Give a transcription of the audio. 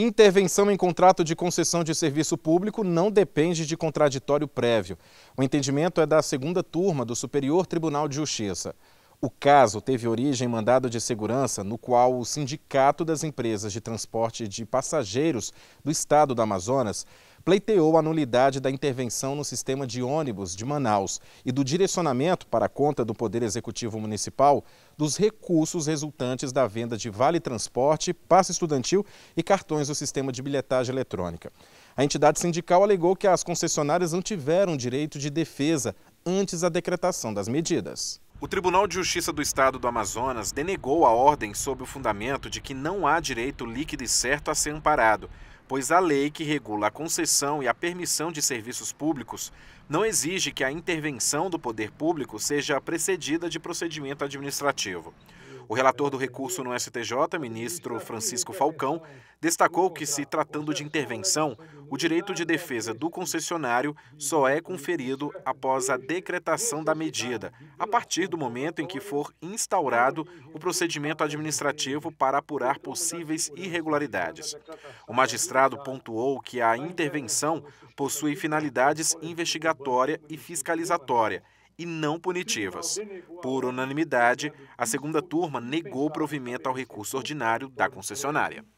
Intervenção em contrato de concessão de serviço público não depende de contraditório prévio. O entendimento é da segunda turma do Superior Tribunal de Justiça. O caso teve origem em mandado de segurança, no qual o Sindicato das Empresas de Transporte de Passageiros do Estado do Amazonas pleiteou a nulidade da intervenção no sistema de ônibus de Manaus e do direcionamento para a conta do Poder Executivo Municipal dos recursos resultantes da venda de vale transporte, passe estudantil e cartões do sistema de bilhetagem eletrônica. A entidade sindical alegou que as concessionárias não tiveram direito de defesa antes da decretação das medidas. O Tribunal de Justiça do Estado do Amazonas denegou a ordem sob o fundamento de que não há direito líquido e certo a ser amparado, pois a lei que regula a concessão e a permissão de serviços públicos não exige que a intervenção do poder público seja precedida de procedimento administrativo. O relator do recurso no STJ, ministro Francisco Falcão, destacou que, se tratando de intervenção, o direito de defesa do concessionário só é conferido após a decretação da medida, a partir do momento em que for instaurado o procedimento administrativo para apurar possíveis irregularidades. O magistrado pontuou que a intervenção possui finalidades investigatória e fiscalizatória e não punitivas. Por unanimidade, a segunda turma negou provimento ao recurso ordinário da concessionária.